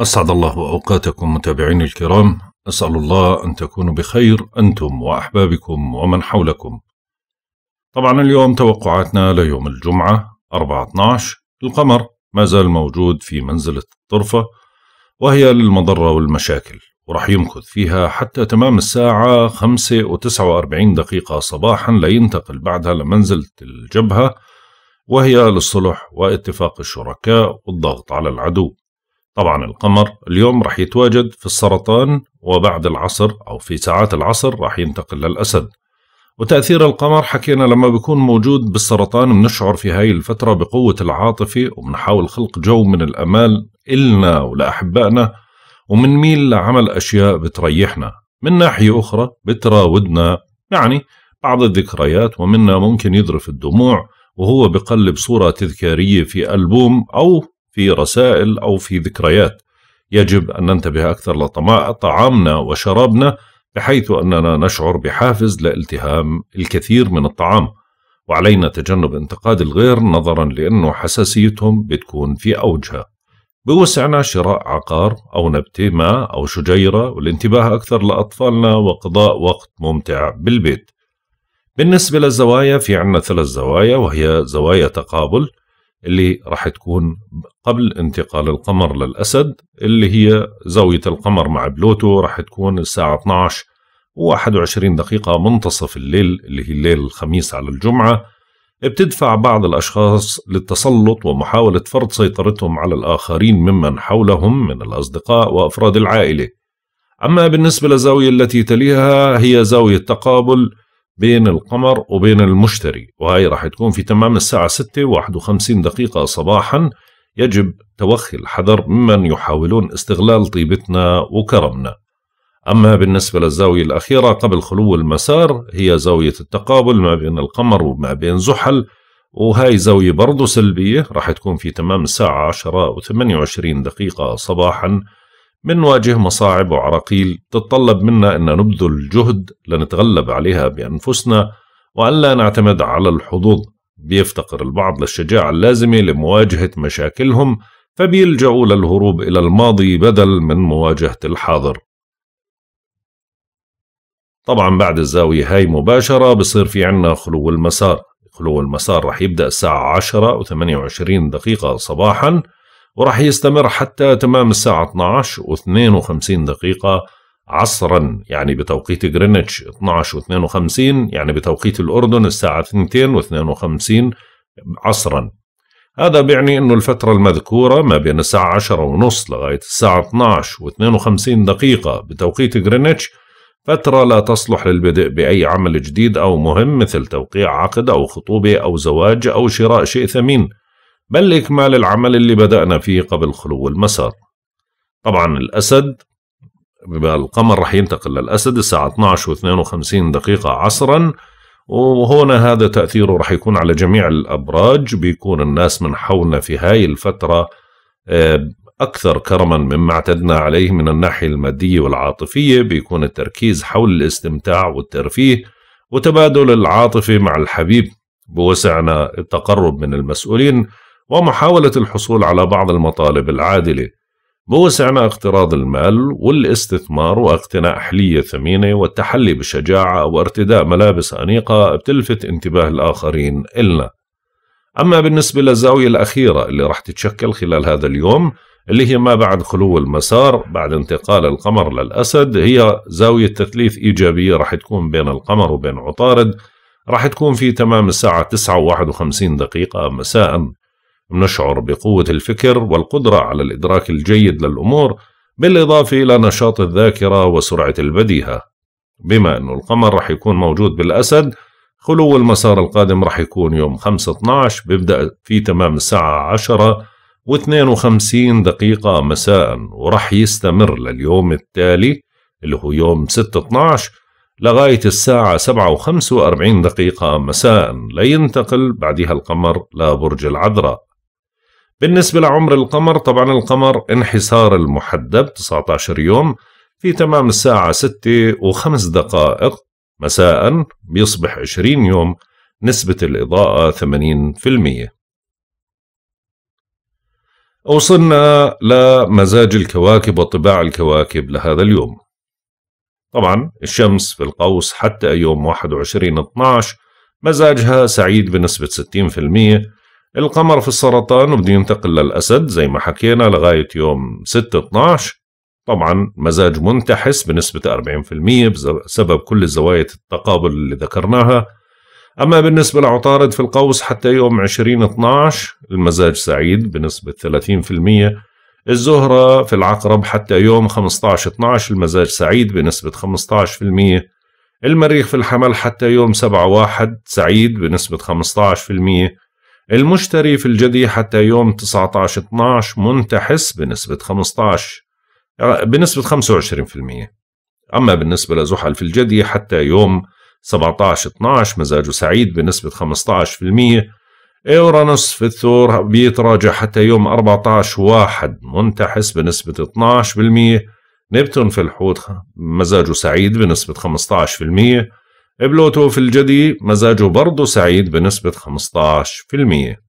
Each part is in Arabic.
أسعد الله أوقاتكم متابعيني الكرام أسأل الله أن تكونوا بخير أنتم وأحبابكم ومن حولكم طبعا اليوم توقعاتنا ليوم الجمعة 4-12 القمر ما زال موجود في منزلة الطرفة وهي للمضرة والمشاكل ورح يمكث فيها حتى تمام الساعة 5 و49 دقيقة صباحا لينتقل بعدها لمنزلة الجبهة وهي للصلح واتفاق الشركاء والضغط على العدو طبعا القمر اليوم راح يتواجد في السرطان وبعد العصر أو في ساعات العصر راح ينتقل للأسد وتأثير القمر حكينا لما بيكون موجود بالسرطان بنشعر في هاي الفترة بقوة العاطفة وبنحاول خلق جو من الأمال إلنا ولأحبائنا ومنميل لعمل أشياء بتريحنا من ناحية أخرى بتراودنا يعني بعض الذكريات ومنا ممكن يذرف الدموع وهو بقلب صورة تذكارية في ألبوم أو في رسائل أو في ذكريات يجب أن ننتبه أكثر لطعامنا وشرابنا بحيث أننا نشعر بحافز لالتهام الكثير من الطعام وعلينا تجنب انتقاد الغير نظرا لأنه حساسيتهم بتكون في أوجها بوسعنا شراء عقار أو نبتة ما أو شجيرة والانتباه أكثر لأطفالنا وقضاء وقت ممتع بالبيت بالنسبة للزوايا في عنا ثلاث زوايا وهي زوايا تقابل اللي راح تكون قبل انتقال القمر للأسد اللي هي زاوية القمر مع بلوتو راح تكون الساعة 12 و21 دقيقة منتصف الليل اللي هي الليل الخميس على الجمعة بتدفع بعض الأشخاص للتسلط ومحاولة فرض سيطرتهم على الآخرين ممن حولهم من الأصدقاء وأفراد العائلة أما بالنسبة للزاوية التي تليها هي زاوية تقابل بين القمر وبين المشتري وهي راح تكون في تمام الساعة 6.51 دقيقة صباحا يجب توخي الحذر ممن يحاولون استغلال طيبتنا وكرمنا أما بالنسبة للزاوية الأخيرة قبل خلو المسار هي زاوية التقابل ما بين القمر وما بين زحل وهاي زاوية برضو سلبية راح تكون في تمام الساعة 10.28 دقيقة صباحاً منواجه مصاعب وعراقيل تتطلب منا أن نبذل جهد لنتغلب عليها بأنفسنا وأن لا نعتمد على الحظوظ بيفتقر البعض للشجاعة اللازمة لمواجهة مشاكلهم فبيلجأوا للهروب إلى الماضي بدل من مواجهة الحاضر طبعا بعد الزاوية هاي مباشرة بصير في عنا خلو المسار خلو المسار رح يبدأ الساعة 10 و28 دقيقة صباحا وراح يستمر حتى تمام الساعة 12 و52 دقيقة عصرا يعني بتوقيت جرينتش 12 و52 يعني بتوقيت الأردن الساعة 2 و52 عصرا هذا بيعني أنه الفترة المذكورة ما بين الساعة 10 ونص لغاية الساعة 12 و52 دقيقة بتوقيت جرينتش فترة لا تصلح للبدء بأي عمل جديد أو مهم مثل توقيع عقد أو خطوبة أو زواج أو شراء شيء ثمين بل إكمال العمل اللي بدأنا فيه قبل خلو المسار طبعا الأسد القمر رح ينتقل للأسد الساعة 12 و52 دقيقة عصرا وهنا هذا تأثيره رح يكون على جميع الأبراج بيكون الناس من حولنا في هاي الفترة آه، أكثر كرما مما اعتدنا عليه من الناحية المادية والعاطفية بيكون التركيز حول الاستمتاع والترفيه وتبادل العاطفة مع الحبيب بوسعنا التقرب من المسؤولين ومحاولة الحصول على بعض المطالب العادلة بوسعنا اقتراض المال والاستثمار واقتناء حلية ثمينة والتحلي بشجاعة وارتداء ملابس أنيقة بتلفت انتباه الآخرين إلنا أما بالنسبة للزاوية الأخيرة اللي رح تتشكل خلال هذا اليوم اللي هي ما بعد خلو المسار بعد انتقال القمر للأسد هي زاوية تثليث إيجابية رح تكون بين القمر وبين عطارد رح تكون في تمام الساعة 9.51 دقيقة مساءً نشعر بقوة الفكر والقدرة على الإدراك الجيد للأمور بالإضافة إلى نشاط الذاكرة وسرعة البديهة بما أنه القمر رح يكون موجود بالأسد خلو المسار القادم رح يكون يوم 5-12 بيبدأ في تمام الساعة 10 و52 دقيقة مساء ورح يستمر لليوم التالي اللي هو يوم 6-12 لغاية الساعة 7 و45 دقيقة مساء لينتقل بعدها القمر لبرج العذراء بالنسبة لعمر القمر طبعا القمر انحسار المحدب 19 يوم في تمام الساعة 6 و5 دقائق مساء بيصبح 20 يوم نسبة الإضاءة 80% وصلنا لمزاج الكواكب وطباع الكواكب لهذا اليوم طبعا الشمس في القوس حتى يوم 21 12 مزاجها سعيد بنسبة 60% القمر في السرطان وبده ينتقل للأسد زي ما حكينا لغاية يوم 6-12 طبعا مزاج منتحس بنسبة 40% بسبب كل الزوايا التقابل اللي ذكرناها أما بالنسبة لعطارد في القوس حتى يوم 20-12 المزاج سعيد بنسبة 30% الزهرة في العقرب حتى يوم 15-12 المزاج سعيد بنسبة 15% المريخ في الحمل حتى يوم 7-1 سعيد بنسبة 15% المشتري في الجدي حتى يوم 19/12 منتحس بنسبة 15 آه، بنسبة 25% أما بالنسبة لزحل في الجدي حتى يوم 17/12 مزاجه سعيد بنسبة 15% إورانوس في الثور بيتراجع حتى يوم 14 1 منتحس بنسبة 12% نبتون في الحوت مزاجه سعيد بنسبة بلوتو في الجدي مزاجه برضه سعيد بنسبة 15%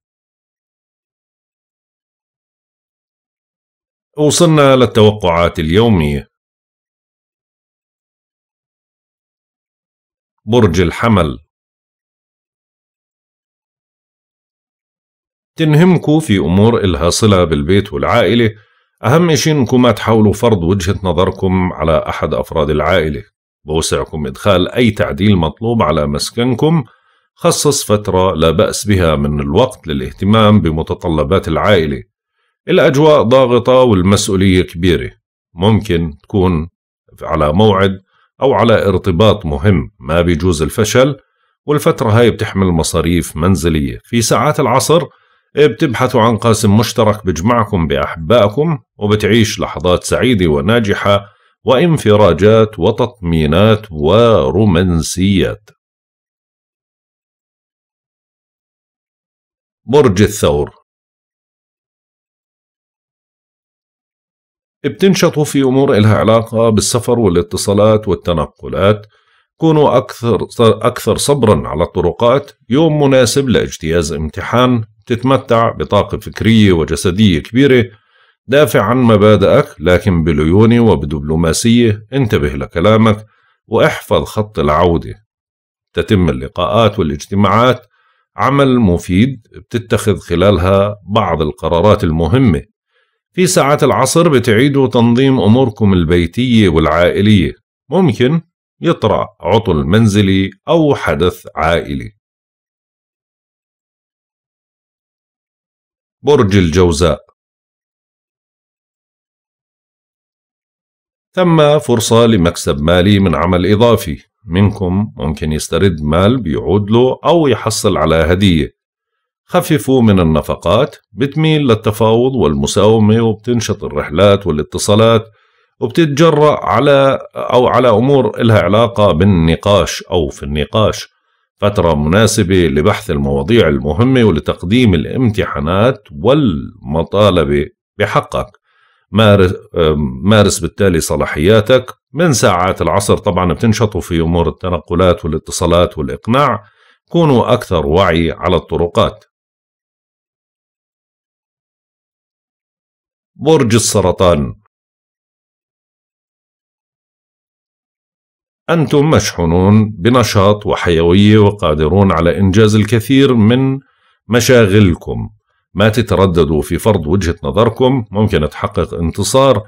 وصلنا للتوقعات اليومية برج الحمل تنهمكوا في أمور إلها صلة بالبيت والعائلة أهم شيء إنكم ما تحاولوا فرض وجهة نظركم على أحد أفراد العائلة بوسعكم إدخال أي تعديل مطلوب على مسكنكم خصص فترة لا بأس بها من الوقت للاهتمام بمتطلبات العائلة الأجواء ضاغطة والمسؤولية كبيرة ممكن تكون على موعد أو على ارتباط مهم ما بيجوز الفشل والفترة هاي بتحمل مصاريف منزلية في ساعات العصر بتبحثوا عن قاسم مشترك بجمعكم بأحبائكم وبتعيش لحظات سعيدة وناجحة وانفراجات وتطمينات ورومانسيات برج الثور بتنشطوا في أمور إلها علاقة بالسفر والاتصالات والتنقلات كونوا أكثر, أكثر صبرا على الطرقات يوم مناسب لاجتياز امتحان تتمتع بطاقة فكرية وجسدية كبيرة دافع عن مبادئك لكن بليونة وبدبلوماسية انتبه لكلامك واحفظ خط العودة تتم اللقاءات والاجتماعات عمل مفيد بتتخذ خلالها بعض القرارات المهمة في ساعات العصر بتعيدوا تنظيم أموركم البيتية والعائلية ممكن يطرأ عطل منزلي أو حدث عائلي برج الجوزاء ثم فرصة لمكسب مالي من عمل إضافي منكم ممكن يسترد مال بيعود له أو يحصل على هدية خففوا من النفقات بتميل للتفاوض والمساومة وبتنشط الرحلات والاتصالات وبتتجرأ على أو على أمور إلها علاقة بالنقاش أو في النقاش فترة مناسبة لبحث المواضيع المهمة ولتقديم الامتحانات والمطالبة بحقك مارس بالتالي صلاحياتك من ساعات العصر طبعا بتنشطوا في أمور التنقلات والاتصالات والإقناع كونوا أكثر وعي على الطرقات برج السرطان أنتم مشحونون بنشاط وحيوية وقادرون على إنجاز الكثير من مشاغلكم ما تترددوا في فرض وجهة نظركم ممكن تحقق انتصار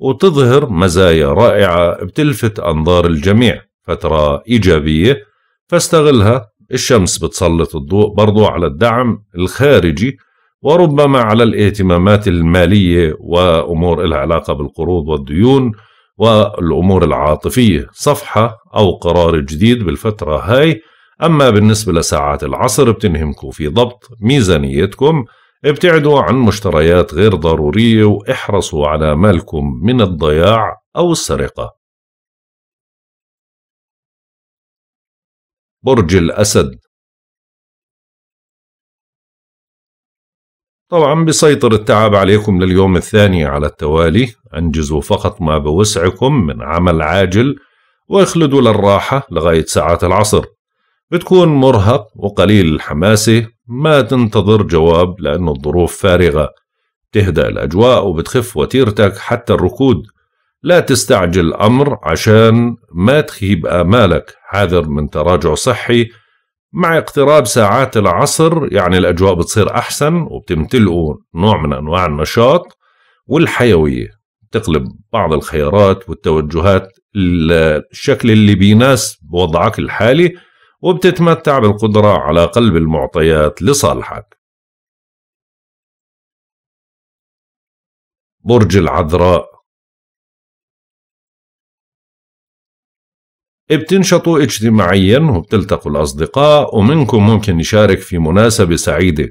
وتظهر مزايا رائعة بتلفت أنظار الجميع فترة إيجابية فاستغلها الشمس بتسلط الضوء برضو على الدعم الخارجي وربما على الاهتمامات المالية وأمور لها علاقة بالقروض والديون والأمور العاطفية صفحة أو قرار جديد بالفترة هاي أما بالنسبة لساعات العصر بتنهمكم في ضبط ميزانيتكم ابتعدوا عن مشتريات غير ضرورية واحرصوا على مالكم من الضياع أو السرقة برج الأسد طبعا بسيطر التعب عليكم لليوم الثاني على التوالي أنجزوا فقط ما بوسعكم من عمل عاجل واخلدوا للراحة لغاية ساعات العصر بتكون مرهق وقليل الحماسة ما تنتظر جواب لأنه الظروف فارغة تهدأ الأجواء وبتخف وتيرتك حتى الركود لا تستعجل الأمر عشان ما تخيب آمالك حاذر من تراجع صحي مع اقتراب ساعات العصر يعني الأجواء بتصير أحسن وبتمتلئوا نوع من أنواع النشاط والحيوية تقلب بعض الخيارات والتوجهات الشكل اللي بيناسب وضعك الحالي وبتتمتع بالقدرة على قلب المعطيات لصالحك برج العذراء بتنشطوا اجتماعيا وبتلتقوا الأصدقاء ومنكم ممكن يشارك في مناسبة سعيدة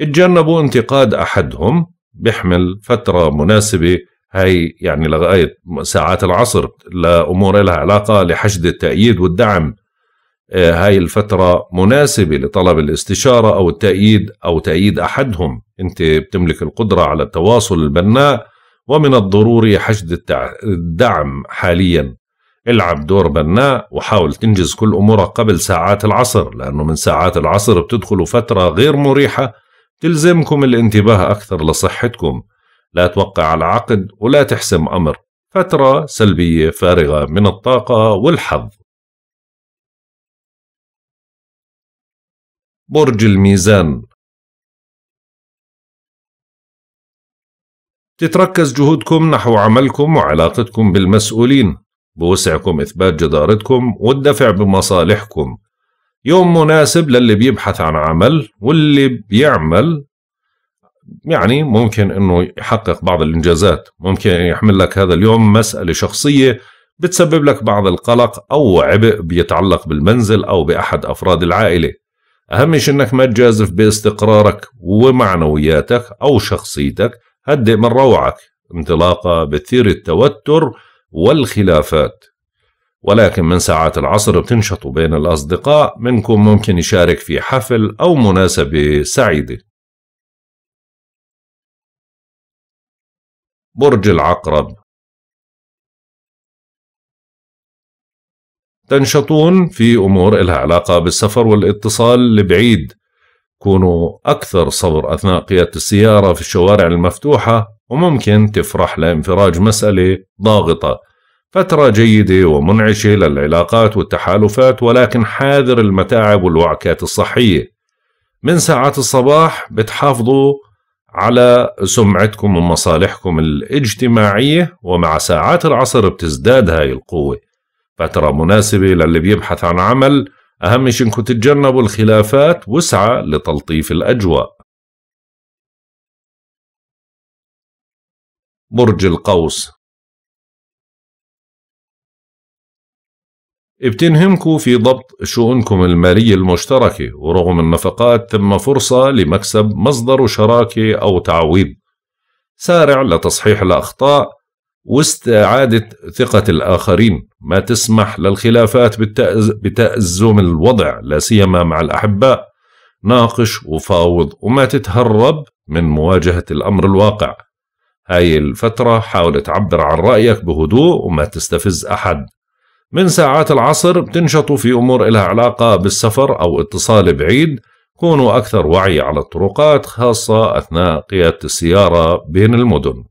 اتجنبوا انتقاد أحدهم بيحمل فترة مناسبة هاي يعني لغاية ساعات العصر لأمور لها علاقة لحشد التأييد والدعم آه، هاي الفترة مناسبة لطلب الاستشارة أو التأييد أو تأييد أحدهم أنت بتملك القدرة على التواصل البناء ومن الضروري حشد الدعم حاليا العب دور بناء وحاول تنجز كل أمورك قبل ساعات العصر لأنه من ساعات العصر بتدخلوا فترة غير مريحة تلزمكم الانتباه أكثر لصحتكم لا توقع على عقد ولا تحسم أمر فترة سلبية فارغة من الطاقة والحظ برج الميزان تتركز جهودكم نحو عملكم وعلاقتكم بالمسؤولين بوسعكم إثبات جدارتكم والدفع بمصالحكم يوم مناسب للي بيبحث عن عمل واللي بيعمل يعني ممكن انه يحقق بعض الانجازات ممكن يحمل لك هذا اليوم مسألة شخصية بتسبب لك بعض القلق او عبء بيتعلق بالمنزل او باحد افراد العائلة أهم شيء إنك ما تجازف باستقرارك ومعنوياتك أو شخصيتك هدئ من روعك انطلاقة بتثير التوتر والخلافات ولكن من ساعات العصر بتنشطوا بين الأصدقاء منكم ممكن يشارك في حفل أو مناسبة سعيدة برج العقرب تنشطون في أمور إلها علاقة بالسفر والاتصال لبعيد كونوا أكثر صبر أثناء قيادة السيارة في الشوارع المفتوحة وممكن تفرح لانفراج مسألة ضاغطة فترة جيدة ومنعشة للعلاقات والتحالفات ولكن حاذر المتاعب والوعكات الصحية من ساعات الصباح بتحافظوا على سمعتكم ومصالحكم الاجتماعية ومع ساعات العصر بتزداد هاي القوة فترة مناسبة للي بيبحث عن عمل أهم شي إنكم تتجنبوا الخلافات وسعى لتلطيف الأجواء برج القوس بتنهمكم في ضبط شؤونكم المالية المشتركة ورغم النفقات تم فرصة لمكسب مصدر شراكة أو تعويض سارع لتصحيح الأخطاء واستعادة ثقة الآخرين ما تسمح للخلافات بتأزم الوضع لا سيما مع الأحباء ناقش وفاوض وما تتهرب من مواجهة الأمر الواقع هاي الفترة حاول تعبر عن رأيك بهدوء وما تستفز أحد من ساعات العصر بتنشطوا في أمور إلها علاقة بالسفر أو اتصال بعيد كونوا أكثر وعي على الطرقات خاصة أثناء قيادة السيارة بين المدن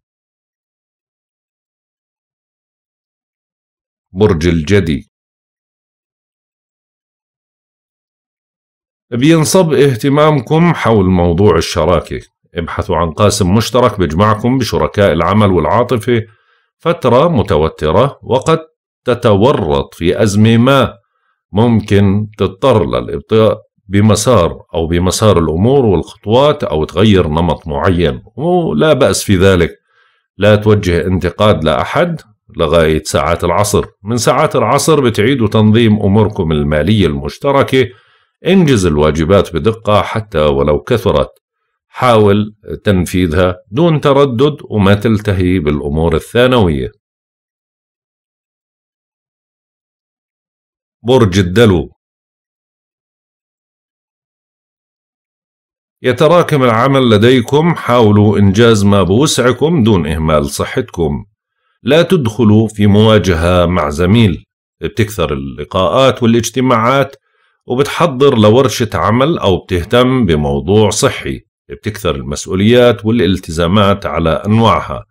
برج الجدي بينصب اهتمامكم حول موضوع الشراكة ابحثوا عن قاسم مشترك بيجمعكم بشركاء العمل والعاطفة فترة متوترة وقد تتورط في أزمة ما ممكن تضطر للإبطاء بمسار أو بمسار الأمور والخطوات أو تغير نمط معين ولا بأس في ذلك لا توجه انتقاد لأحد لغاية ساعات العصر من ساعات العصر بتعيدوا تنظيم أموركم المالية المشتركة انجز الواجبات بدقة حتى ولو كثرت حاول تنفيذها دون تردد وما تلتهي بالأمور الثانوية برج الدلو يتراكم العمل لديكم حاولوا إنجاز ما بوسعكم دون إهمال صحتكم لا تدخلوا في مواجهة مع زميل بتكثر اللقاءات والاجتماعات وبتحضر لورشة عمل أو بتهتم بموضوع صحي بتكثر المسؤوليات والالتزامات على أنواعها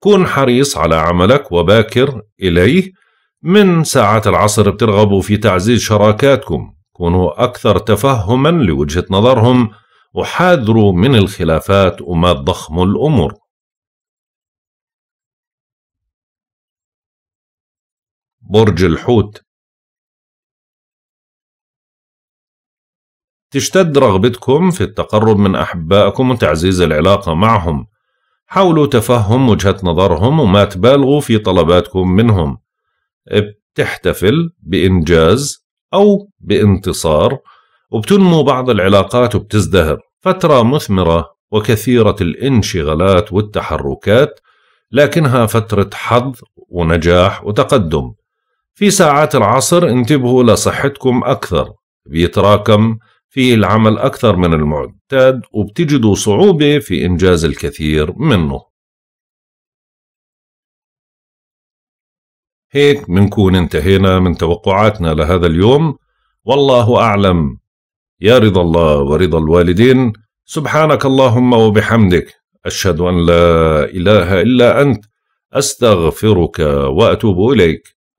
كون حريص على عملك وباكر إليه من ساعات العصر بترغبوا في تعزيز شراكاتكم كونوا أكثر تفهما لوجهة نظرهم وحاذروا من الخلافات وما تضخموا الأمور برج الحوت تشتد رغبتكم في التقرب من أحبائكم وتعزيز العلاقة معهم حاولوا تفهم وجهة نظرهم وما تبالغوا في طلباتكم منهم بتحتفل بإنجاز أو بانتصار وبتنمو بعض العلاقات وبتزدهر فترة مثمرة وكثيرة الانشغالات والتحركات لكنها فترة حظ ونجاح وتقدم في ساعات العصر انتبهوا لصحتكم أكثر بيتراكم فيه العمل أكثر من المعتاد وبتجدوا صعوبة في إنجاز الكثير منه هيك منكون انتهينا من توقعاتنا لهذا اليوم والله أعلم يا رضا الله ورضا الوالدين سبحانك اللهم وبحمدك أشهد أن لا إله إلا أنت أستغفرك وأتوب إليك